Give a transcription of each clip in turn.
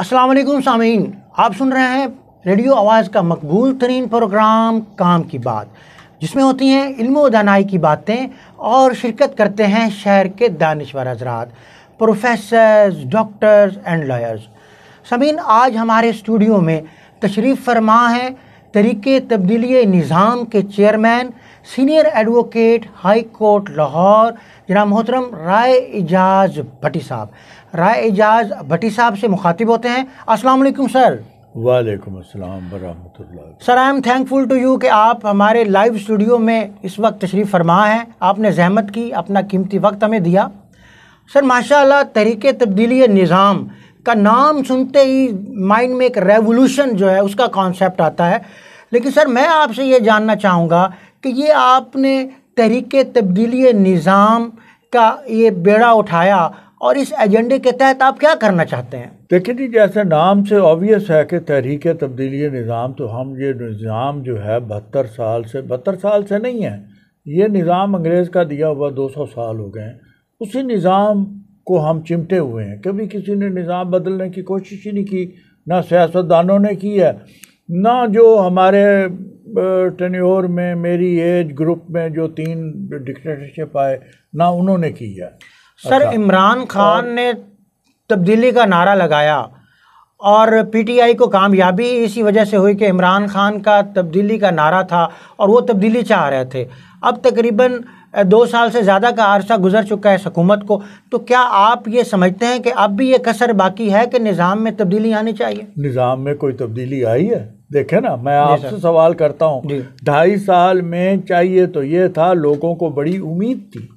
असलम सामीन आप सुन रहे हैं रेडियो आवाज़ का मकबूल तरीन प्रोग्राम काम की बात जिसमें होती हैं इल्म दानाई की बातें और शिरकत करते हैं शहर के दानश्वर हजरात प्रोफेसर्स डॉक्टर्स एंड लॉयर्स समीन आज हमारे स्टूडियो में तशरीफ़ फरमा है तरीके तब्दीली निज़ाम के chairman senior advocate high court Lahore जना मोहतरम राय एजाज भट्टी साहब राय एजाज भट्टी साहब से मुखातिब होते हैं अस्सलाम वालेकुम सर वालेकुम अस्सलाम वरहमतुल्लाह sir I am thankful to you कि आप हमारे लाइव स्टूडियो में इस वक्त तशरीफ़ फरमा है आपने जहमत की अपना कीमती वक्त हमें दिया सर माशाल्लाह तरीके तब्दीली निज़ाम का नाम सुनते ही माइंड में एक रेवोल्यूशन जो है उसका कॉन्सेप्ट आता है लेकिन सर मैं आपसे ये जानना चाहूँगा कि ये आपने तहरीक तब्दीली निज़ाम का ये बेड़ा उठाया और इस एजेंडे के तहत आप क्या करना चाहते हैं देखिए जी जैसे नाम से ऑबियस है कि तहरीक तब्दीली निज़ाम तो हम ये निज़ाम जो है बहत्तर साल से बहत्तर साल से नहीं है ये निज़ाम अंग्रेज़ का दिया हुआ दो सौ साल हो गए उसी निज़ाम को हम चिमटे हुए हैं कभी किसी ने निज़ाम बदलने की कोशिश ही नहीं की ना सियासतदानों ने की है ना जो हमारे टेन्योर में मेरी एज ग्रुप में जो तीन डिक्टेटरशिप आए ना उन्होंने की है सर अच्छा। इमरान खान ने तब्दीली का नारा लगाया और पीटीआई को कामयाबी इसी वजह से हुई कि इमरान खान का तब्दीली का नारा था और वो तब्दीली चाह रहे थे अब तकरीबन दो साल से ज़्यादा का आरसा गुजर चुका है हकूमत को तो क्या आप ये समझते हैं कि अब भी ये कसर बाकी है कि निज़ाम में तब्दीली आनी चाहिए निज़ाम में कोई तब्दीली आई है देखे ना मैं आपसे सवाल करता हूँ ढाई साल में चाहिए तो ये था लोगों को बड़ी उम्मीद थी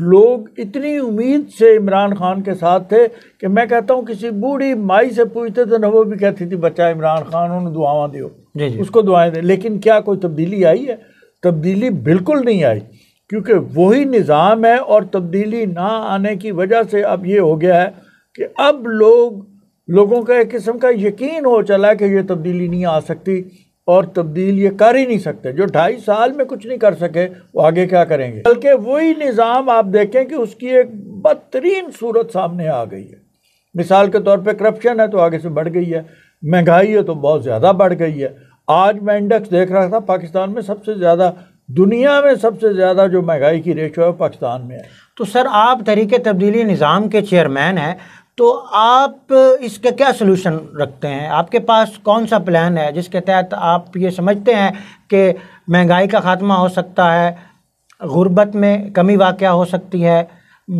लोग इतनी उम्मीद से इमरान खान के साथ थे कि मैं कहता हूँ किसी बूढ़ी माई से पूछते थे ना वो भी कहती थी बच्चा इमरान खान उन्हें दुआवा दियो उसको दुआएं दे लेकिन क्या कोई तब्दीली आई है तब्दीली बिल्कुल नहीं आई क्योंकि वही निज़ाम है और तब्दीली ना आने की वजह से अब ये हो गया है कि अब लोग लोगों का एक किस्म का यकीन हो चला है कि ये तब्दीली नहीं आ सकती और तब्दील ये कर ही नहीं सकते जो ढाई साल में कुछ नहीं कर सके वो आगे क्या करेंगे बल्कि वही निज़ाम आप देखें कि उसकी एक बदतरीन सूरत सामने आ गई है मिसाल के तौर पे करप्शन है तो आगे से बढ़ गई है महंगाई है तो बहुत ज़्यादा बढ़ गई है आज मैं इंडेक्स देख रहा था पाकिस्तान में सबसे ज़्यादा दुनिया में सबसे ज़्यादा जो महंगाई की रेशो है पाकिस्तान में है तो सर आप तरीके तब्दीली निज़ाम के चेयरमैन हैं तो आप इसका क्या सोल्यूशन रखते हैं आपके पास कौन सा प्लान है जिसके तहत आप ये समझते हैं कि महंगाई का खात्मा हो सकता है गुर्बत में कमी वाक़ हो सकती है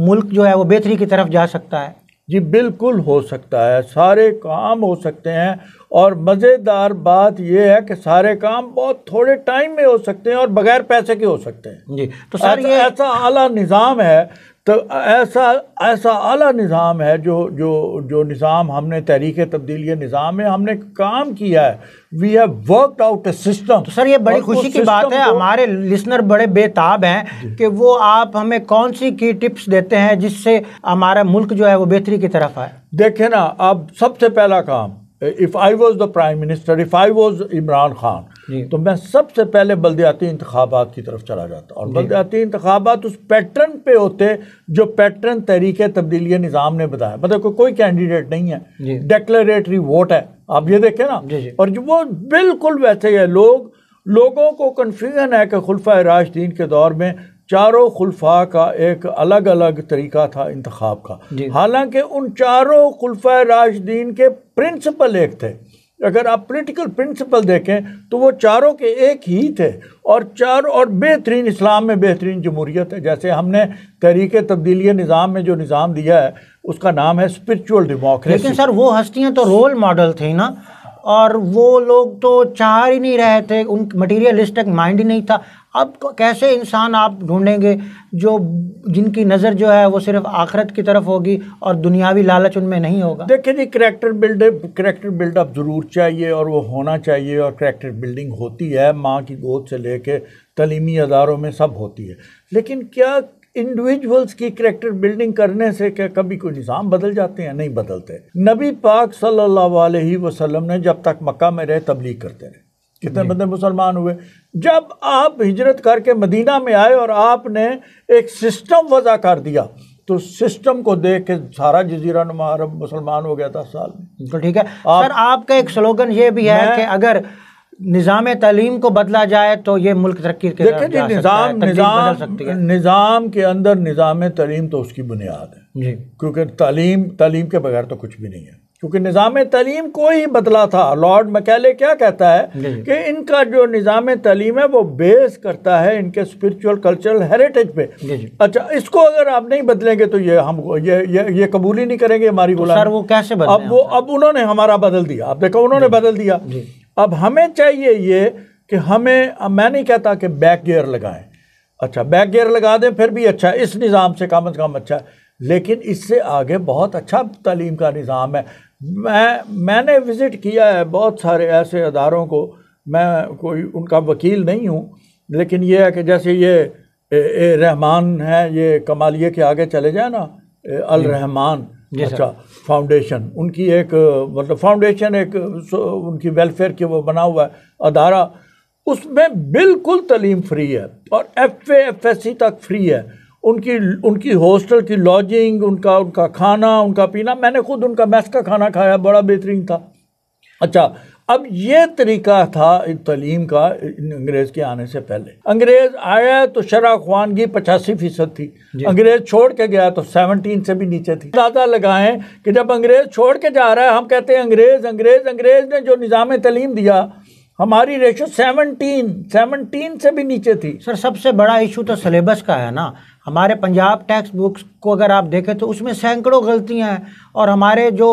मुल्क जो है वो बेहतरी की तरफ जा सकता है जी बिल्कुल हो सकता है सारे काम हो सकते हैं और मज़ेदार बात यह है कि सारे काम बहुत थोड़े टाइम में हो सकते हैं और बगैर पैसे के हो सकते हैं जी तो सर ये ऐसा आला निज़ाम है तो ऐसा ऐसा अला निज़ाम है जो जो जो निज़ाम हमने तहरीक तब्दीली निज़ाम है हमने काम किया है we have work out a system sir ये बड़ी खुशी की बात है हमारे लिसनर बड़े बेताब हैं कि वो आप हमें कौन सी की टिप्स देते हैं जिससे हमारा मुल्क जो है वो बेहतरी की तरफ आए देखे ना अब सबसे पहला काम if I was the prime minister if I was Imran Khan तो मैं सबसे पहले बलदियाती इंतबात की तरफ चला जाता और बलदयाती इंतबात उस पैटर्न पे होते जो पैटर्न तहरीक तब्दीली निज़ाम ने बताया मतलब को, कोई कैंडिडेट नहीं है डेक्लेटरी वोट है आप ये देखें ना जी जी। और जो वो बिल्कुल वैसे है लोग लोगों को कन्फ्यूजन है कि खुलफा राशदीन के दौर में चारों खुलफा का एक अलग अलग तरीका था इंतख्या का हालांकि उन चारों खुलफा राशदीन के प्रिंसिपल एक थे अगर आप पॉलिटिकल प्रिंसिपल देखें तो वो चारों के एक ही थे और चार और बेहतरीन इस्लाम में बेहतरीन जमहूरियत है जैसे हमने तहरीक तब्दीली निज़ाम में जो निज़ाम दिया है उसका नाम है स्पिरिचुअल डेमोक्रेसी लेकिन सर वो हस्तियाँ तो रोल मॉडल थी ना और वो लोग तो चार ही नहीं रहे थे उन मटीरियलिस्टिक माइंड ही नहीं था अब कैसे इंसान आप ढूंढेंगे जो जिनकी नज़र जो है वो सिर्फ आखरत की तरफ होगी और दुनियावी लालच उनमें नहीं होगा देखिए जी करेक्टर बिल्डअप करेक्टर बिल्डअप ज़रूर चाहिए और वो होना चाहिए और करेक्टर बिल्डिंग होती है माँ की गोद से लेके तलीमी अदारों में सब होती है लेकिन क्या इंडिविजुअल्स की करेक्टर बिल्डिंग करने से क्या कभी कोई निज़ाम बदल जाते हैं नहीं बदलते नबी पाक सल्ला वसलम ने जब तक मक्का में रहे तबलीग करते रहे कितने बंदे मुसलमान हुए जब आप हिजरत करके मदीना में आए और आपने एक सिस्टम वजह कर दिया तो सिस्टम को देख के सारा जजीरा नुमा अरब मुसलमान हो गया था साल में तो ठीक है आप, सर आपका एक स्लोगन ये भी है कि अगर निज़ाम तलीम को बदला जाए तो ये मुल्क तरक्की देखिए जी निज़ाम निज़ाम निज़ाम के अंदर निज़ाम तलीम तो उसकी बुनियाद है जी क्योंकि तलीम तलीम के बगैर तो कुछ भी नहीं है क्योंकि निज़ाम तलीम को ही बदला था लॉर्ड मकैले क्या कहता है कि इनका जो निज़ाम तलीम है वो बेस करता है इनके स्पिरिचुअल कल्चरल हेरिटेज पे अच्छा इसको अगर आप नहीं बदलेंगे तो ये हम ये ये, ये कबूल ही नहीं करेंगे हमारी तो सर वो कैसे बदले अब वो अब उन्होंने हमारा बदल दिया आप देखो उन्होंने बदल दिया अब हमें चाहिए ये कि हमें मैं नहीं कहता कि बैक गेयर लगाएं अच्छा बैक गेयर लगा दें फिर भी अच्छा इस निज़ाम से कम अज़ कम अच्छा है लेकिन इससे आगे बहुत अच्छा तलीम का निज़ाम है मैं मैंने विज़िट किया है बहुत सारे ऐसे अदारों को मैं कोई उनका वकील नहीं हूँ लेकिन ये है कि जैसे ये ए, ए, रहमान हैं ये कमालिए के आगे चले जाए ना ए, अल रहमान अच्छा फाउंडेशन उनकी एक मतलब फाउंडेशन एक उनकी वेलफेयर की वो बना हुआ है अदारा उसमें बिल्कुल तलीम फ्री है और एफ एफ एस सी तक फ्री है उनकी उनकी हॉस्टल की लॉजिंग उनका उनका खाना उनका पीना मैंने खुद उनका मैस का खाना खाया बड़ा बेहतरीन था अच्छा अब ये तरीका था तलीम का अंग्रेज़ के आने से पहले अंग्रेज़ आया तो शरा ख्वानगी पचासी फीसद थी अंग्रेज़ छोड़ के गया तो सेवनटीन से भी नीचे थी अंदाजा लगाएं कि जब अंग्रेज़ छोड़ के जा रहा है हम कहते हैं अंग्रेज़ अंग्रेज़ अंग्रेज़ ने जो निज़ाम तलीम दिया हमारी रेशो सेवनटीन सेवनटीन से भी नीचे थी सर सबसे बड़ा इशू तो सिलेबस का है ना हमारे पंजाब टेक्स्ट बुक्स को अगर आप देखें तो उसमें सैकड़ों गलतियां हैं और हमारे जो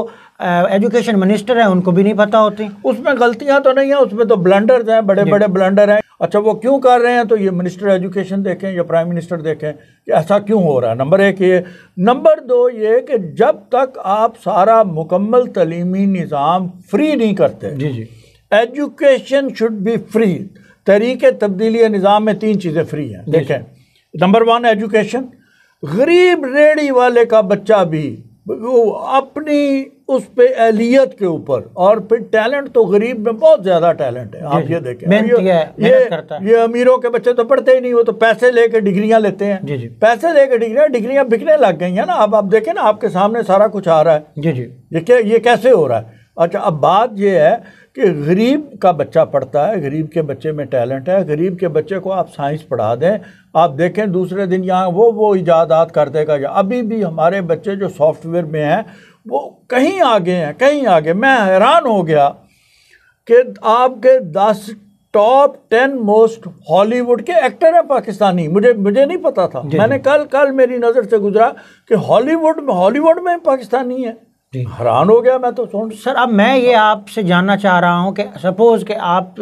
एजुकेशन मिनिस्टर हैं उनको भी नहीं पता होती उसमें गलतियां तो नहीं है उसमें तो ब्लंडर्स हैं बड़े बड़े ब्लंडर हैं अच्छा वो क्यों कर रहे हैं तो ये मिनिस्टर एजुकेशन देखें या प्राइम मिनिस्टर देखें कि ऐसा क्यों हो रहा है नंबर एक ये नंबर दो ये कि जब तक आप सारा मुकम्मल तलीमी निज़ाम फ्री नहीं करते जी जी एजुकेशन शुड बी फ्री तरीके तब्दीली निज़ाम में तीन चीज़ें फ्री हैं देखें नंबर वन एजुकेशन गरीब रेड़ी वाले का बच्चा भी वो अपनी उस पर एहलीत के ऊपर और फिर टैलेंट तो गरीब में बहुत ज़्यादा टैलेंट है आप ये देखें ये ये, अमीरों के बच्चे तो पढ़ते ही नहीं वो तो पैसे लेके डिग्रियां लेते हैं जी जी पैसे लेके डिग्रियां डिग्रियां बिकने लग गई हैं ना अब आप देखें ना आपके सामने सारा कुछ आ रहा है जी जी ये ये कैसे हो रहा है अच्छा अब बात यह है कि गरीब का बच्चा पढ़ता है गरीब के बच्चे में टैलेंट है गरीब के बच्चे को आप साइंस पढ़ा दें आप देखें दूसरे दिन यहाँ वो वो इजादात कर देगा अभी भी हमारे बच्चे जो सॉफ्टवेयर में हैं वो कहीं आगे हैं कहीं आगे मैं हैरान हो गया कि आपके दस टॉप टेन मोस्ट हॉलीवुड के एक्टर हैं पाकिस्तानी मुझे मुझे नहीं पता था मैंने कल कल मेरी नज़र से गुजरा कि हॉलीवुड में हॉलीवुड में पाकिस्तानी है हैरान हो गया मैं तो सुन सर अब मैं ये आपसे जानना चाह रहा हूँ कि सपोज़ कि आप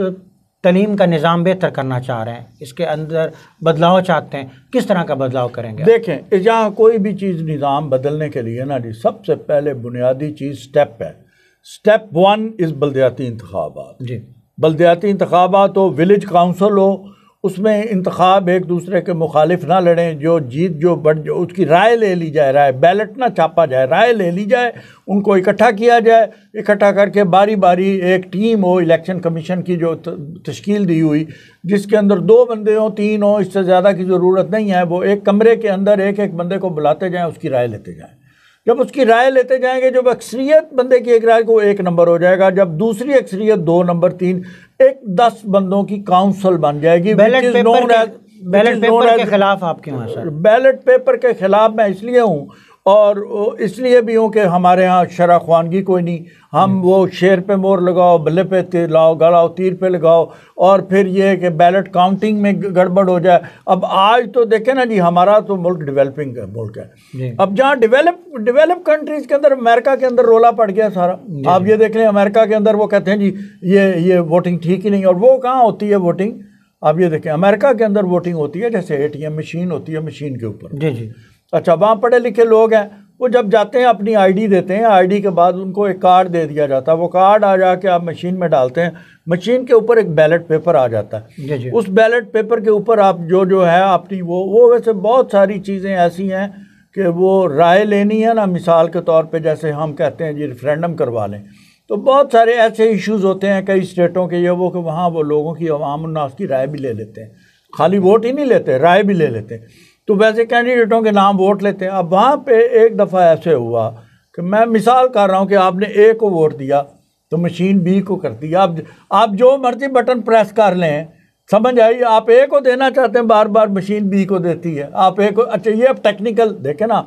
तलीम का निज़ाम बेहतर करना चाह रहे हैं इसके अंदर बदलाव चाहते हैं किस तरह का बदलाव करेंगे देखें यहाँ कोई भी चीज़ निज़ाम बदलने के लिए ना जी सबसे पहले बुनियादी चीज़ स्टेप है स्टेप वन इज़ बलदयाती इंतबात जी बलदयाती इंतबात हो विलेज काउंसिल हो उसमें इंतखब एक दूसरे के मुखालिफ ना लड़ें जो जीत जो बढ़ जो उसकी राय ले ली जाए राय बैलेट ना छापा जाए राय ले ली जाए उनको इकट्ठा किया जाए इकट्ठा करके बारी बारी एक टीम हो इलेक्शन कमीशन की जो तश्कील दी हुई जिसके अंदर दो बंदे हों तीन हों इससे ज़्यादा की ज़रूरत नहीं है वो एक कमरे के अंदर एक एक बंदे को बुलाते जाएँ उसकी राय लेते जाएँ जब उसकी राय लेते जाएंगे जब अक्सरियत बंदे की एक राय को एक नंबर हो जाएगा जब दूसरी अक्सरियत दो नंबर तीन एक दस बंदों की काउंसिल बन जाएगी बैलेट पेपर के खिलाफ आपके बैलेट पेपर के खिलाफ मैं इसलिए हूँ और इसलिए भी हूँ कि हमारे यहाँ शरा खानगी कोई नहीं हम हम्म। वो शेर पे मोर लगाओ बल्ले पे लाओ गड़ाओ तीर पे लगाओ और फिर ये कि बैलेट काउंटिंग में गड़बड़ हो जाए अब आज तो देखें ना जी हमारा तो मुल्क डेवलपिंग मुल्क है अब जहाँ डेवलप डेवलप कंट्रीज़ के अंदर अमेरिका के अंदर रोला पड़ गया सारा आप ये देख लें अमेरिका के अंदर वो कहते हैं जी ये ये वोटिंग ठीक ही नहीं और वो कहाँ होती है वोटिंग आप ये देखें अमेरिका के अंदर वोटिंग होती है जैसे एटीएम मशीन होती है मशीन के ऊपर जी जी अच्छा वहाँ पढ़े लिखे लोग हैं वो जब जाते हैं अपनी आईडी देते हैं आईडी के बाद उनको एक कार्ड दे दिया जाता है वो कार्ड आ जा के आप मशीन में डालते हैं मशीन के ऊपर एक बैलेट पेपर आ जाता है जी उस बैलेट पेपर के ऊपर आप जो जो है अपनी वो वो वैसे बहुत सारी चीज़ें ऐसी हैं कि वो राय लेनी है ना मिसाल के तौर पर जैसे हम कहते हैं जी रेफरेंडम करवा लें तो बहुत सारे ऐसे इशूज़ होते हैं कई स्टेटों के ये वो कि वहाँ वो लोगों की अवाम उन्नास की राय भी ले लेते हैं खाली वोट ही नहीं लेते राय भी ले लेते हैं तो वैसे कैंडिडेटों के नाम वोट लेते हैं अब वहाँ पे एक दफ़ा ऐसे हुआ कि मैं मिसाल कर रहा हूँ कि आपने ए को वोट दिया तो मशीन बी को करती दिया आप आप जो मर्जी बटन प्रेस कर लें समझ आई आप ए को देना चाहते हैं बार बार मशीन बी को देती है आप ए को अच्छा ये अब टेक्निकल देखें ना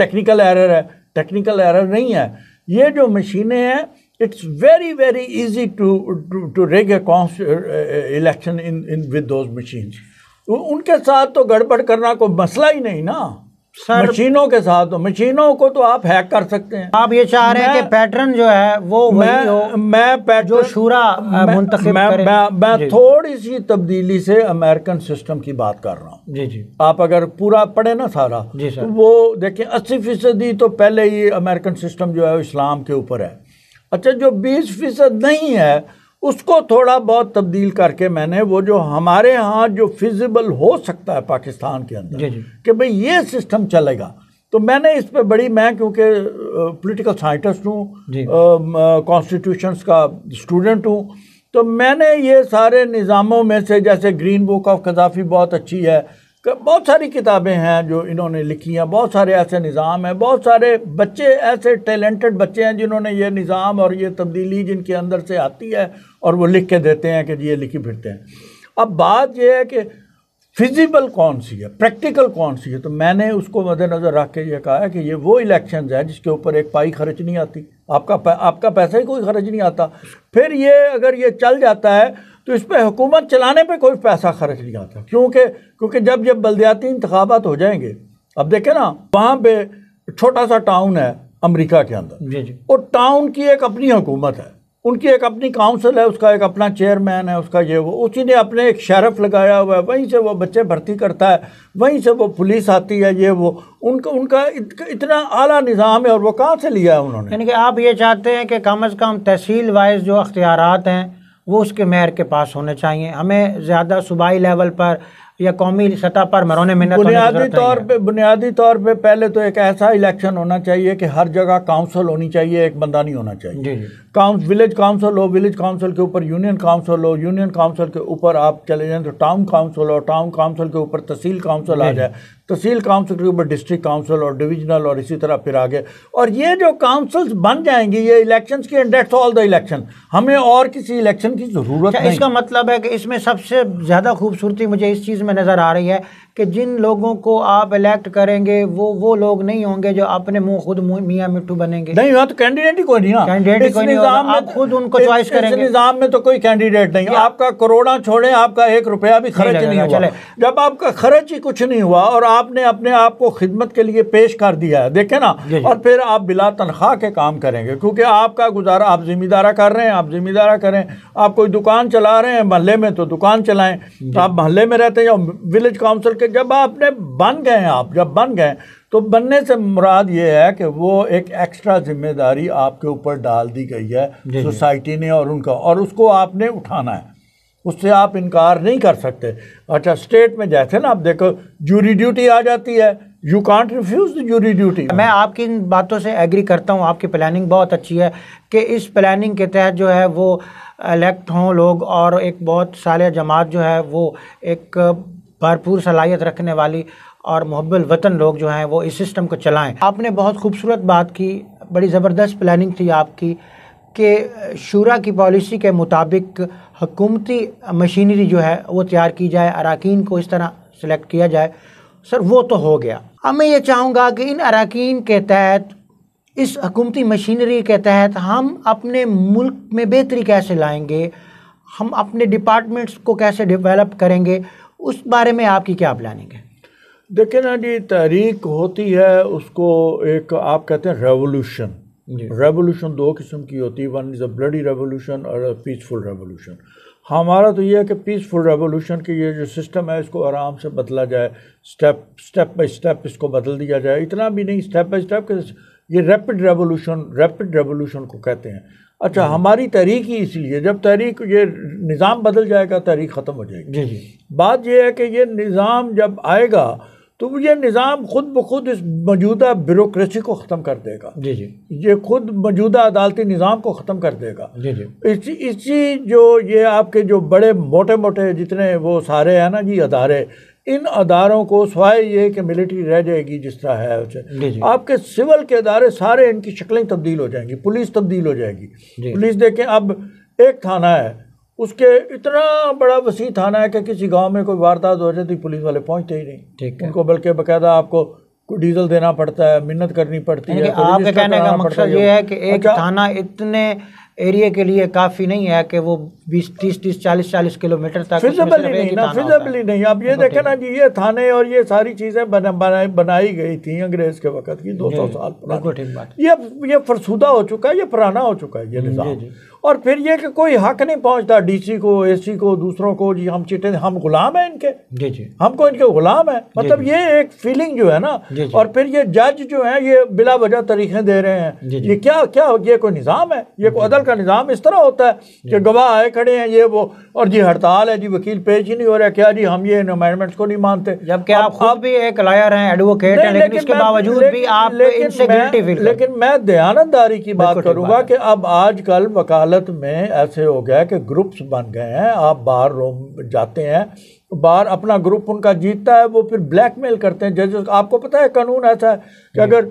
टेक्निकल एरर है टेक्निकल एरर नहीं है ये जो मशीनें हैं it's very very easy to to rig a cons election in in with those machines उनके साथ तो गड़बड़ करना कोई मसला ही नहीं ना सर मशीनों के साथ तो मशीनों को तो आप हैक कर सकते हैं आप ये चाह रहे हैं कि पैटर्न जो है वो मैं हो, मैं पैटर्न जो शूरा मैं, मैं, मैं, मैं थोड़ी सी तब्दीली से अमेरिकन सिस्टम की बात कर रहा हूँ जी जी आप अगर पूरा पढ़े ना सारा जी सर तो वो देखें अस्सी फीसदी तो पहले ही अमेरिकन सिस्टम जो है इस्लाम के ऊपर है अच्छा जो बीस फीसद नहीं है उसको थोड़ा बहुत तब्दील करके मैंने वो जो हमारे यहाँ जो फिजिबल हो सकता है पाकिस्तान के अंदर कि भाई ये सिस्टम चलेगा तो मैंने इस पर बड़ी मैं क्योंकि पॉलिटिकल साइंटिस्ट हूँ कॉन्स्टिट्यूशंस का स्टूडेंट हूँ तो मैंने ये सारे निज़ामों में से जैसे ग्रीन बुक ऑफ कदाफी बहुत अच्छी है बहुत सारी किताबें हैं जो इन्होंने लिखी हैं बहुत सारे ऐसे निज़ाम हैं बहुत सारे बच्चे ऐसे टैलेंटेड बच्चे हैं जिन्होंने ये निज़ाम और ये तब्दीली जिनके अंदर से आती है और वो लिख के देते हैं कि ये लिखी फिरते हैं अब बात यह है कि फिजिबल कौन सी है प्रैक्टिकल कौन सी है तो मैंने उसको मद्देनज़र रख के ये कहा है कि ये वो इलेक्शन है जिसके ऊपर एक पाई खर्च नहीं आती आपका आपका पैसा ही कोई खर्च नहीं आता फिर ये अगर ये चल जाता है तो इस पर हुकूमत चलाने पर कोई पैसा खर्च नहीं आता क्योंकि क्योंकि जब जब बल्दियाती इंतबात हो जाएंगे अब देखें ना वहाँ पे छोटा सा टाउन है अमरीका के अंदर जी जी और टाउन की एक अपनी हुकूमत है उनकी एक अपनी काउंसिल है उसका एक अपना चेयरमैन है उसका ये वो उसी ने अपने एक शरफ लगाया हुआ है वहीं से वो बच्चे भर्ती करता है वहीं से वो पुलिस आती है ये वो उनका उनका इतना आला निज़ाम है और वो कहाँ से लिया है उन्होंने यानी कि आप ये चाहते हैं कि कम अज़ कम तहसील वाइज जो अख्तियार हैं वो उसके मेयर के पास होने चाहिए हमें ज़्यादा सूबाई लेवल पर या कौमी सतह पर मरोने में बुनियादी तौर पर बुनियादी तौर पर पहले तो एक ऐसा इलेक्शन होना चाहिए कि हर जगह काउंसिल होनी चाहिए एक बंदा नहीं होना चाहिए जी काउंस विलेज काउंसिल हो विलेज काउंसिल के ऊपर यूनियन काउंसिल हो यूनियन काउंसिल के ऊपर आप चले जाएँ तो टाउन काउंसिल हो टाउन काउंसिल के ऊपर तहसील काउंसिल आ जाए तहसील तो काउंसिल के ऊपर डिस्ट्रिक्ट काउंसिल और डिविजनल और इसी तरह फिर आगे और ये जो काउंसिल्स बन जाएंगी ये इलेक्शन की and dates all the election हमें और किसी इलेक्शन की ज़रूरत अच्छा, है इसका मतलब है कि इसमें सबसे ज़्यादा खूबसूरती मुझे इस चीज़ में नज़र आ रही है कि जिन लोगों को आप इलेक्ट करेंगे वो वो लोग नहीं होंगे जो अपने मुंह खुद मियाँ मिट्टू बनेंगे नहीं तो कैंडिडेट ही कोई नहीं कैंडिडेट हाँ। कोई नहीं होगा आप खुद उनको चॉइस करेंगे निज़ाम में तो कोई कैंडिडेट नहीं आपका करोड़ा छोड़े आपका एक रुपया भी खर्च नहीं, चले जब आपका खर्च ही कुछ नहीं हुआ और आपने अपने आप को खिदमत के लिए पेश कर दिया है देखे ना और फिर आप बिला तनख्वाह के काम करेंगे क्योंकि आपका गुजारा आप जिम्मेदारा कर रहे हैं आप जिम्मेदारा करें आप कोई दुकान चला रहे हैं महल्ले में तो दुकान चलाएं आप महल्ले में रहते हैं या विलेज काउंसिल के कि जब आपने बन गए आप जब बन गए तो बनने से मुराद ये है कि वो एक एक्स्ट्रा जिम्मेदारी आपके ऊपर डाल दी गई है सोसाइटी ने और उनका और उसको आपने उठाना है उससे आप इनकार नहीं कर सकते अच्छा स्टेट में जैसे ना आप देखो जूरी ड्यूटी आ जाती है you can't refuse the jury duty मैं आपकी इन बातों से एग्री करता हूँ आपकी प्लानिंग बहुत अच्छी है कि इस प्लानिंग के तहत जो है वो इलेक्ट हों लोग और एक बहुत सारे जमात जो है वो एक भरपूर सलाहियत रखने वाली और मोहब्बल वतन लोग जो हैं वो इस सिस्टम को चलाएं आपने बहुत खूबसूरत बात की बड़ी ज़बरदस्त प्लानिंग थी आपकी कि शुरा की पॉलिसी के मुताबिक हकूमती मशीनरी जो है वो तैयार की जाए अरकान को इस तरह सेलेक्ट किया जाए सर वो तो हो गया अब मैं ये चाहूँगा कि इन अरकान के तहत इस हकूमती मशीनरी के तहत हम अपने मुल्क में बेहतरी कैसे लाएंगे हम अपने डिपार्टमेंट्स को कैसे डेवलप करेंगे उस बारे में आपकी क्या प्लानिंग है देखिए ना जी तहरीक होती है उसको एक आप कहते हैं रेवोल्यूशन रेवोल्यूशन दो किस्म की होती है one is a bloody revolution और अ पीसफुल रेवोल्यूशन हमारा तो ये है कि पीसफुल रेवोल्यूशन की ये जो सिस्टम है इसको आराम से बदला जाए स्टेप स्टेप बाई स्टेप इसको बदल दिया जाए इतना भी नहीं स्टेप बाई स्टेप ये रैपिड रेवोल्यूशन रैपिड रेवोल्यूशन को कहते हैं अच्छा हम्म। हमारी तहरीक ही इसलिए जब तहरीक ये निज़ाम बदल जाएगा तहरीक ख़त्म हो जाएगी जी जी बात यह है कि ये निज़ाम जब आएगा तो ये निज़ाम खुद ब खुद इस मौजूदा ब्यूरोसी को ख़त्म कर देगा जी जी ये खुद मौजूदा अदालती निज़ाम को ख़त्म कर देगा जी जी इसी इसी जो ये आपके जो बड़े मोटे मोटे जितने वो सारे हैं ना जी अदारे इन अदारों को सवाए ये कि मिलिट्री रह जाएगी जिस तरह है उसे आपके सिविल के अदारे सारे इनकी शक्लें तब्दील हो जाएंगी पुलिस तब्दील हो जाएगी पुलिस देखें अब एक थाना है उसके इतना बड़ा वसी थाना है कि किसी गांव में कोई वारदात हो जाती तो पुलिस वाले पहुंचते ही नहीं ठीक उनको बल्कि बकायदा आपको डीजल देना पड़ता है मिन्नत करनी पड़ती है आपके कहने का मकसद ये है कि एक अच्छा। थाना इतने एरिया के लिए काफ़ी नहीं है कि वो बीस तीस तीस चालीस चालीस किलोमीटर तक फिजिबली नहीं ना फिजिबली नहीं आप ये देखें ना जी ये थाने और ये सारी चीज़ें बना, बना, बनाई गई थी अंग्रेज के वक्त की दो सौ साल ठीक बात ये ये फरसुदा हो चुका है ये पुराना हो चुका है ये निज़ाम और फिर ये कि कोई हक नहीं पहुंचता डीसी को एसी को दूसरों को जी हम चिटे हम गुलाम हैं इनके जी जी हमको इनके गुलाम है मतलब ये एक फीलिंग जो है ना और फिर ये जज जो है ये बिला वजह तरीके दे रहे हैं ये क्या क्या ये कोई निज़ाम है ये कोई अदल का निज़ाम इस तरह होता है कि गवाह आए खड़े हैं ये वो और जी हड़ताल है जी वकील पेश ही नहीं हो रहा क्या जी हम ये इन अमेंडमेंट्स को नहीं मानते जबकि आप खुद भी एक लायर हैं एडवोकेट हैं लेकिन इसके बावजूद भी आप इनसे गिल्टी फील लेकिन मैं दयानतदारी की बात करूंगा कि अब आजकल वकालत में ऐसे हो गया कि ग्रुप्स बन गए हैं आप बाहर रोम जाते हैं बार अपना ग्रुप उनका जीतता है वो फिर ब्लैकमेल करते हैं जज आपको पता है कानून ऐसा है कि अगर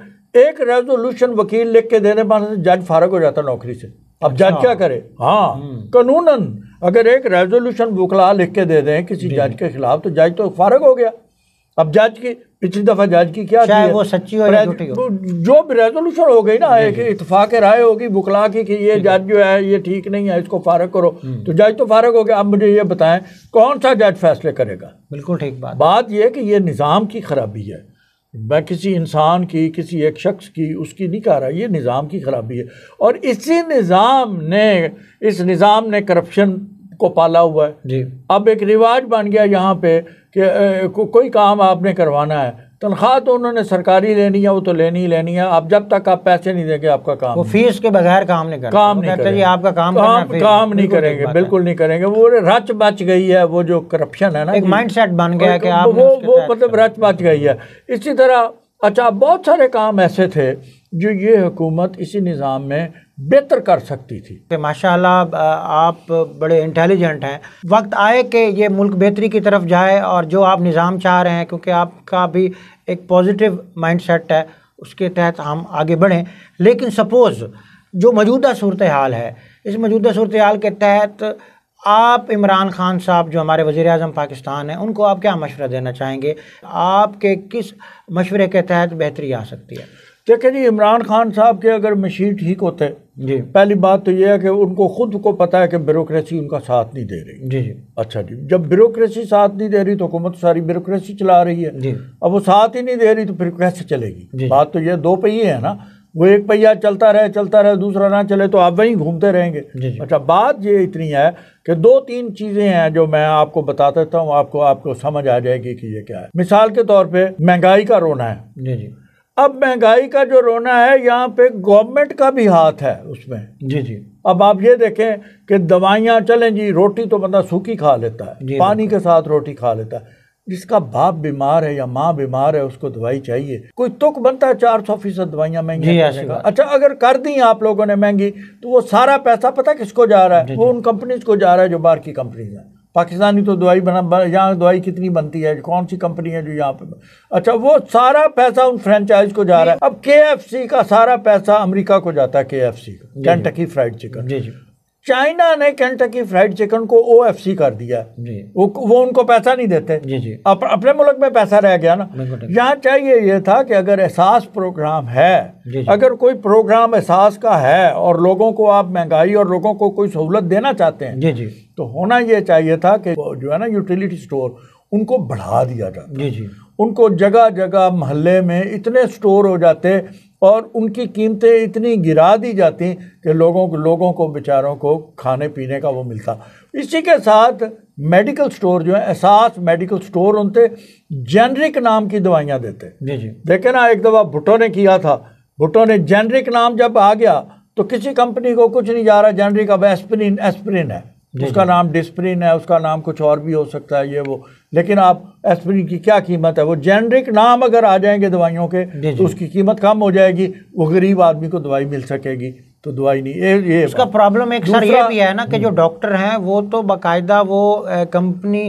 एक रेजोल्यूशन वकील लिख के देने पर जज फारग हो जाता है नौकरी से अब जज क्या हाँ। करे हाँ हम्म। कानूनन अगर एक रेजोल्यूशन बुखला लिख के दे दें किसी जज के खिलाफ तो जज तो फारग हो गया अब जज की पिछली दफा जज की क्या चाहे वो सच्ची हो हो जो भी रेजोल्यूशन हो गई ना एक इतफाक राय होगी बुखला की कि ये जज जो है ये ठीक नहीं है इसको फारग करो हम्म। तो जज तो फारग हो गया अब मुझे ये बताएं कौन सा जज फैसले करेगा बिल्कुल ठीक बात बात यह कि ये निज़ाम की खराबी है मैं किसी इंसान की किसी एक शख्स की उसकी नहीं कह रहा ये निज़ाम की ख़राबी है और इसी निज़ाम ने इस निज़ाम ने करप्शन को पाला हुआ है जी अब एक रिवाज बन गया यहाँ पे कि को, कोई काम आपने करवाना है तनख्वाह तो उन्होंने सरकारी लेनी है वो तो लेनी ही लेनी है आप जब तक आप पैसे नहीं देंगे आपका काम वो फीस के बगैर काम नहीं करेंगे काम नहीं करेंगे आपका काम काम, काम नहीं करेंगे बिल्कुल नहीं करेंगे वो रच बच गई है वो जो करप्शन है ना एक माइंडसेट बन गया कि आप वो वो मतलब रच बच गई है इसी तरह अच्छा बहुत सारे काम ऐसे थे जो ये हुकूमत इसी निज़ाम में बेहतर कर सकती थी माशाल्लाह आप बड़े इंटेलिजेंट हैं वक्त आए कि ये मुल्क बेहतरी की तरफ जाए और जो आप निज़ाम चाह रहे हैं क्योंकि आपका भी एक पॉजिटिव माइंड है उसके तहत हम आगे बढ़ें लेकिन सपोज़ जो मौजूदा सूरत हाल है इस मौजूदा सूरत हाल के तहत आप इमरान खान साहब जो हमारे वज़ी अजम पाकिस्तान हैं उनको आप क्या मशवरा देना चाहेंगे आपके किस मशवरे के तहत बेहतरी आ सकती है देखिए जी इमरान खान साहब के अगर मशीन ठीक होते जी पहली बात तो यह है कि उनको खुद को पता है कि ब्यूरोसी उनका साथ नहीं दे रही जी जी अच्छा जी जब ब्यूरोसी साथ नहीं दे रही तो हुकूमत सारी ब्यूरोसी चला रही है जी अब वो साथ ही नहीं दे रही तो फिर कैसे चलेगी बात तो यह दो पहिए है ना वो एक पहिया चलता रहे चलता रहे दूसरा ना चले तो आप वहीं घूमते रहेंगे अच्छा बात ये इतनी है कि दो तीन चीज़ें हैं जो मैं आपको बता देता हूँ आपको आपको समझ आ जाएगी कि ये क्या है मिसाल के तौर पर महंगाई का रोना है जी जी अब महंगाई का जो रोना है यहाँ पे गवर्नमेंट का भी हाथ है उसमें जी जी अब आप ये देखें कि दवाइयाँ चलें जी रोटी तो बंदा सूखी खा लेता है पानी के साथ रोटी खा लेता है जिसका बाप बीमार है या माँ बीमार है उसको दवाई चाहिए कोई तुक बनता है चार सौ फीसद दवाइयाँ महंगी अच्छा अगर कर दी आप लोगों ने महंगी तो वो सारा पैसा पता किसको जा रहा है वो उन कंपनीज को जा रहा है जो बाहर की कंपनीज है पाकिस्तानी तो दवाई बना यहाँ दवाई कितनी बनती है कौन सी कंपनी है जो यहाँ पे अच्छा वो सारा पैसा उन फ्रेंचाइज को जा रहा है अब के का सारा पैसा अमेरिका को जाता है के एफ सी का कैंटकी फ्राइड चिकन जी जी चाइना ने कैंटकी फ्राइड चिकन को ओ एफ सी कर दिया जी वो वो उनको पैसा नहीं देते जी जी अप, अपने मुल्क में पैसा रह गया ना यहाँ चाहिए ये था कि अगर एहसास प्रोग्राम है जी जी। अगर कोई प्रोग्राम एहसास का है और लोगों को आप महंगाई और लोगों को कोई सहूलत देना चाहते हैं जी जी तो होना ये चाहिए था कि जो है ना यूटिलिटी स्टोर उनको बढ़ा दिया जाता जी जी उनको जगह जगह महल्ले में इतने स्टोर हो जाते और उनकी कीमतें इतनी गिरा दी जाती कि लोगों को लोगों को बेचारों को खाने पीने का वो मिलता इसी के साथ मेडिकल स्टोर जो है एहसास मेडिकल स्टोर उनते जेनरिक नाम की दवाइयाँ देते जी जी देखे ना एक दफ़ा भुट्टो ने किया था भुट्टो ने जेनरिक नाम जब आ गया तो किसी कंपनी को कुछ नहीं जा रहा जेनरिक अब एस्प्रिन एस्प्रिन है उसका नाम डिस्प्रिन है उसका नाम कुछ और भी हो सकता है ये वो लेकिन आप एस्प्रिन की क्या कीमत है वो जेनरिक नाम अगर आ जाएंगे दवाइयों के तो उसकी कीमत कम हो जाएगी वो गरीब आदमी को दवाई मिल सकेगी तो दवाई नहीं ये ये उसका प्रॉब्लम एक सर ये भी है ना कि जो डॉक्टर हैं वो तो बाकायदा वो कंपनी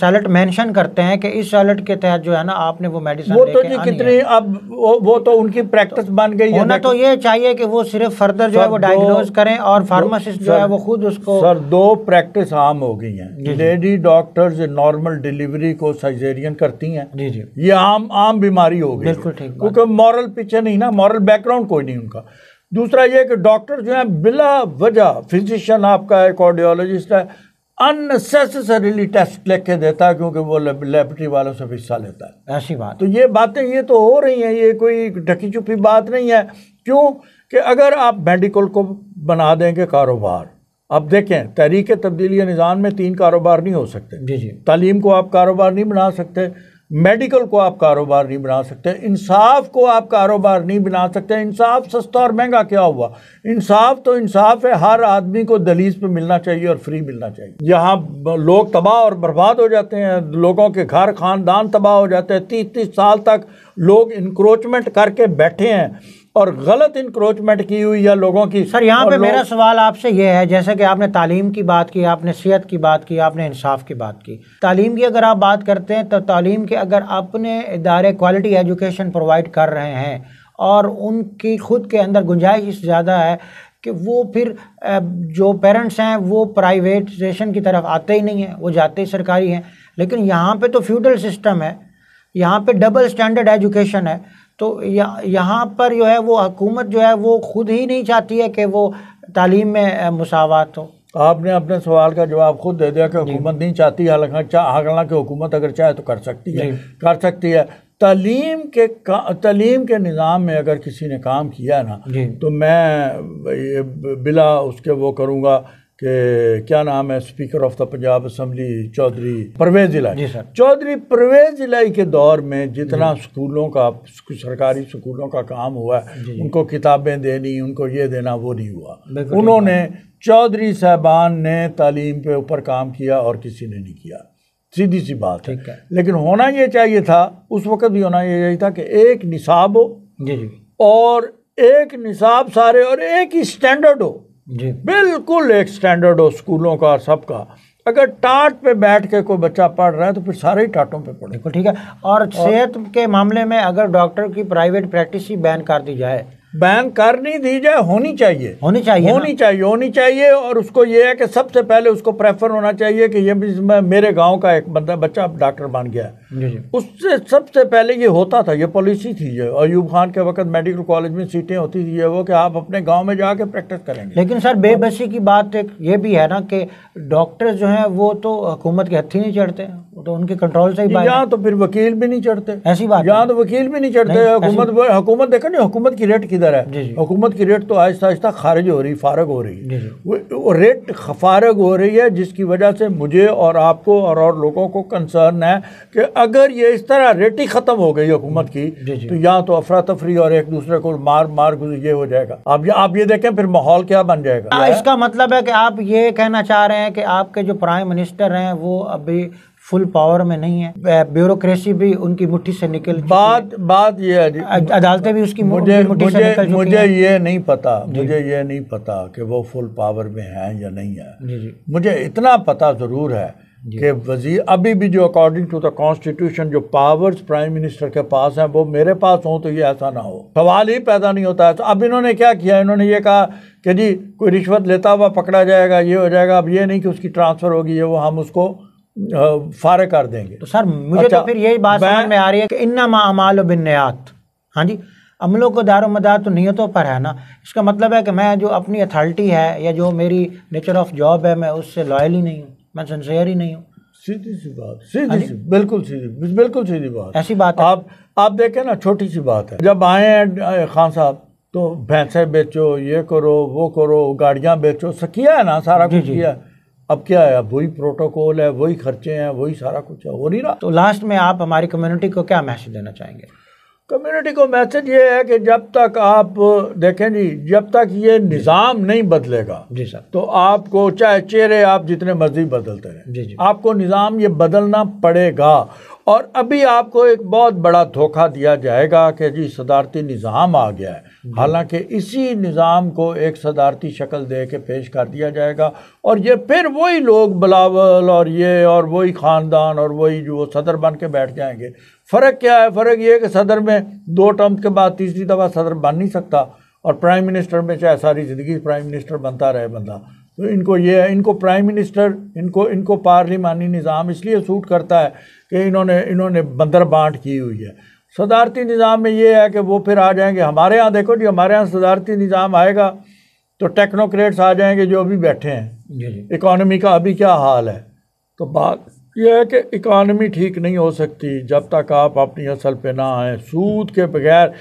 सैलट मेंशन करते हैं कि इस सैलट के तहत जो है ना आपने वो मेडिसिन वो तो जी कितनी अब वो, वो तो उनकी प्रैक्टिस तो, बन गई होना तो, तो ये चाहिए कि वो सिर्फ फर्दर जो है वो डायग्नोज करें और फार्मासिस्ट जो है वो खुद उसको सर दो प्रैक्टिस आम हो गई हैं लेडी डॉक्टर नॉर्मल डिलीवरी को सर्जेरियन करती हैं जी जी ये आम आम बीमारी हो गई बिल्कुल ठीक क्योंकि मॉरल पीछे नहीं ना मॉरल बैकग्राउंड कोई नहीं उनका दूसरा ये कि डॉक्टर जो है बिला वजह फिजिशियन आपका है कार्डियोलॉजिस्ट है अननेसेसरीली टेस्ट लिख के देता है क्योंकि वो लेबरेटरी वालों से हिस्सा लेता है ऐसी बात तो ये बातें ये तो हो रही हैं ये कोई ढकी छुपी बात नहीं है क्यों कि अगर आप मेडिकल को बना देंगे कारोबार अब देखें तहरीक तब्दीली निज़ाम में तीन कारोबार नहीं हो सकते जी जी तालीम को आप कारोबार नहीं बना सकते मेडिकल को आप कारोबार नहीं बना सकते इंसाफ को आप कारोबार नहीं बना सकते इंसाफ सस्ता और महंगा क्या हुआ इंसाफ तो इंसाफ है हर आदमी को दलीज पे मिलना चाहिए और फ्री मिलना चाहिए यहाँ लोग तबाह और बर्बाद हो जाते हैं लोगों के घर खानदान तबाह हो जाते हैं तीस तीस साल तक लोग इंक्रोचमेंट करके बैठे हैं और गलत इंक्रोचमेंट की हुई या लोगों की सर यहाँ पे मेरा सवाल आपसे यह है जैसे कि आपने तालीम की बात की आपने सेहत की बात की आपने इंसाफ की बात की तालीम की अगर आप बात करते हैं तो तालीम के अगर अपने इदारे क्वालिटी एजुकेशन प्रोवाइड कर रहे हैं और उनकी खुद के अंदर गुंजाइश ज़्यादा है कि वो फिर जो पेरेंट्स हैं वो प्राइवेटेशन की तरफ आते ही नहीं हैं वो जाते ही सरकारी हैं लेकिन यहाँ पे तो फ्यूडल सिस्टम है यहाँ पे डबल स्टैंडर्ड एजुकेशन है तो यह यहाँ पर जो है वो हकूमत जो है वो खुद ही नहीं चाहती है कि वो तालीम में मुसावत हो आपने अपने सवाल का जवाब खुद दे दिया कि हुकूमत नहीं चाहती हालांकि हालांकि हुकूमत अगर चाहे तो कर सकती है कर सकती है तलीम के तलीम के निज़ाम में अगर किसी ने काम किया ना तो मैं बिला उसके वो करूँगा कि क्या नाम है speaker of the Punjab assembly Chaudhry Parvez Elahi Chaudhry Parvez इलाई के दौर में जितना स्कूलों का सरकारी स्कूलों का काम हुआ उनको किताबें देनी उनको ये देना वो नहीं हुआ उन्होंने चौधरी साहबान ने तालीम पे ऊपर काम किया और किसी ने नहीं किया सीधी सी बात है।, है लेकिन होना ये चाहिए था उस वक्त भी होना ये चाहिए था कि एक निसाब हो और एक निसाब सारे और एक ही स्टैंडर्ड हो जी बिल्कुल एक स्टैंडर्ड हो स्कूलों का सबका अगर टाट पे बैठ के कोई बच्चा पढ़ रहा है तो फिर सारे ही टाटों पे पढ़े ठीक है और, और सेहत के मामले में अगर डॉक्टर की प्राइवेट प्रैक्टिस ही बैन कर दी जाए बैन कर नहीं दी जाए होनी चाहिए होनी चाहिए होनी चाहिए होनी चाहिए और उसको ये है कि सबसे पहले उसको प्रेफर होना चाहिए कि ये भी मेरे गांव का एक बंदा बच्चा डॉक्टर बन गया है उससे सबसे पहले ये होता था ये पॉलिसी थी ये अयूब खान के वक्त मेडिकल कॉलेज में सीटें होती थी ये वो कि आप अपने गांव में जाके प्रैक्टिस करेंगे लेकिन सर बेबसी की बात एक ये भी है ना कि डॉक्टर जो हैं वो तो हुकूमत के हथी नहीं चढ़ते तो उनके कंट्रोल से ही यहाँ तो फिर वकील भी नहीं चढ़ते ऐसी बात यहाँ तो वकील भी नहीं चढ़ते हुकूमत देखा नहीं हुकूमत की रेट किधर है हुकूमत की रेट तो आहिस्ता आहिस्ता खारिज हो रही फारग हो रही है वो रेट फारग हो रही है जिसकी वजह से मुझे और आपको और लोगों को कंसर्न है कि अगर ये इस तरह रेटिंग ख़त्म हो गई हुकूमत की तो यहाँ तो अफरा तफरी और एक दूसरे को मार मार ये हो जाएगा अब ये, आप ये देखें फिर माहौल क्या बन जाएगा आ, हाँ, इसका मतलब है कि आप ये कहना चाह रहे हैं कि आपके जो प्राइम मिनिस्टर हैं वो अभी फुल पावर में नहीं है ब्यूरोक्रेसी भी उनकी मुट्ठी से निकल बात बात ये अदालतें भी उसकी मुझे मुझे मुझे ये नहीं पता मुझे ये नहीं पता कि वो फुल पावर में हैं या नहीं है मुझे इतना पता ज़रूर है कि वजीर अभी भी जो अकॉर्डिंग टू द कॉन्स्टिट्यूशन जो पावर्स प्राइम मिनिस्टर के पास हैं वो मेरे पास हों तो ये ऐसा ना हो सवाल ही पैदा नहीं होता है तो अब इन्होंने क्या किया इन्होंने ये कहा कि जी कोई रिश्वत लेता हुआ पकड़ा जाएगा ये हो जाएगा अब ये नहीं कि उसकी ट्रांसफ़र होगी ये वो हम उसको फारे कर देंगे तो सर मुझे तो अच्छा, तो फिर यही बात समझ में आ रही है कि इन्ना मामाल बिन्यात हाँ जी अमलों को दारो मदार तो नीयतों पर है ना इसका मतलब है कि मैं जो अपनी अथॉरिटी है या जो मेरी नेचर ऑफ जॉब है मैं उससे लॉयल ही नहीं हूँ मैं सिंसियर ही नहीं हूँ सीधी सी बात सीधी हाँ सी बिल्कुल सीधी बिल्कुल सीधी बात ऐसी बात है? आप आप देखें ना छोटी सी बात है जब आए हैं खान साहब तो भैंसें बेचो ये करो वो करो गाड़ियाँ बेचो सकिया है ना सारा कुछ किया अब क्या है अब वही प्रोटोकॉल है वही खर्चे हैं वही सारा कुछ है हो नहीं रहा तो लास्ट में आप हमारी कम्युनिटी को क्या मैसेज देना चाहेंगे कम्युनिटी को मैसेज ये है कि जब तक आप देखें जी जब तक ये निज़ाम नहीं बदलेगा जी सर तो आपको चाहे चेहरे आप जितने मर्जी बदलते रहें जी जी आपको निज़ाम ये बदलना पड़ेगा और अभी आपको एक बहुत बड़ा धोखा दिया जाएगा कि जी सदारती निज़ाम आ गया है हालांकि इसी निज़ाम को एक सदारती शक्ल दे के पेश कर दिया जाएगा और ये फिर वही लोग बलावल और ये और वही ख़ानदान और वही जो सदर बन के बैठ जाएंगे फ़र्क क्या है फ़र्क ये कि सदर में दो टर्म के बाद तीसरी दफ़ा सदर बन नहीं सकता और प्राइम मिनिस्टर में चाहे सारी ज़िंदगी प्राइम मिनिस्टर बनता रहे बंदा तो इनको ये है इनको प्राइम मिनिस्टर इनको इनको पार्लिमानी निज़ाम इसलिए सूट करता है कि इन्होंने इन्होंने बंदर बांट की हुई है सदारती निज़ाम में ये है कि वो फिर आ जाएंगे हमारे यहाँ देखो जी हमारे यहाँ सदारती निज़ाम आएगा तो टेक्नोक्रेट्स आ जाएंगे जो अभी बैठे हैं इकॉनमी का अभी क्या हाल है तो बात यह है कि इकॉनमी ठीक नहीं हो सकती जब तक आप अपनी असल पे ना आए सूद के बगैर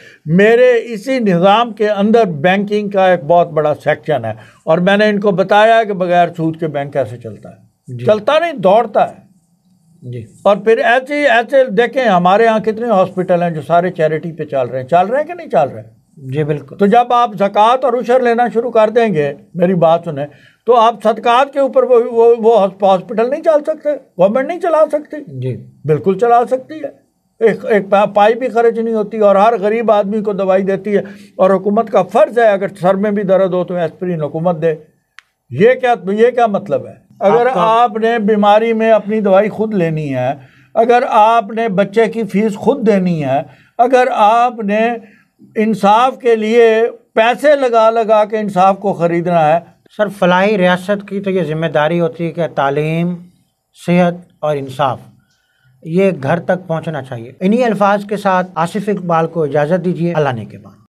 मेरे इसी निज़ाम के अंदर बैंकिंग का एक बहुत बड़ा सेक्शन है और मैंने इनको बताया कि बगैर सूद के बैंक कैसे चलता है चलता नहीं दौड़ता है जी और फिर ऐसे ऐसे देखें हमारे यहाँ कितने हॉस्पिटल हैं जो सारे चैरिटी पे चल रहे हैं चल रहे हैं कि नहीं चल रहे हैं जी बिल्कुल तो जब आप जक़ात और उशर लेना शुरू कर देंगे मेरी बात सुने तो आप सदकात के ऊपर वो वो वो हॉस्पिटल नहीं चल सकते गवर्नमेंट नहीं चला सकती जी बिल्कुल चला सकती है एक एक पाई भी खर्च नहीं होती और हर गरीब आदमी को दवाई देती है और हुकूमत का फ़र्ज़ है अगर सर में भी दर्द हो तो एस्प्रीन हुकूमत दे ये क्या ये क्या मतलब है अगर आपने बीमारी में अपनी दवाई खुद लेनी है अगर आपने बच्चे की फ़ीस खुद देनी है अगर आपने इंसाफ के लिए पैसे लगा लगा के इंसाफ को ख़रीदना है सर फलाही रियासत की तो ये जिम्मेदारी होती है कि तालीम सेहत और इंसाफ ये घर तक पहुंचना चाहिए इन्हीं अल्फाज के साथ आसिफ इकबाल को इजाज़त दीजिए अल्लाह ने के बाद